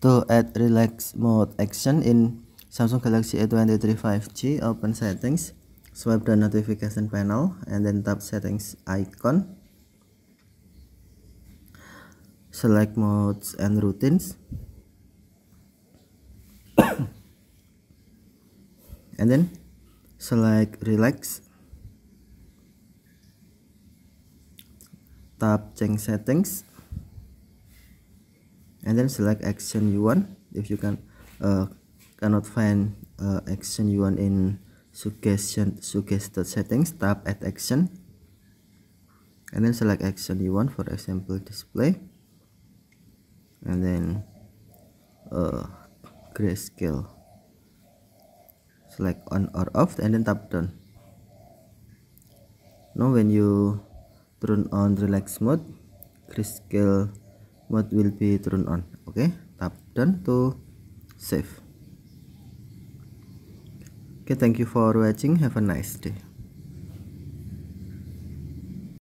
To add relax mode action in Samsung Galaxy A23 5G, open settings, swipe the notification panel, and then tap settings icon. Select modes and routines. and then select relax. Tap change settings. and then select action you want if you can uh, cannot find uh, action you want in suggestion suggested settings tap at action and then select action you want for example display and then uh, grayscale select on or off and then tap done now when you turn on relax mode grayscale what will be turned on oke okay? tap done to save okay thank you for watching have a nice day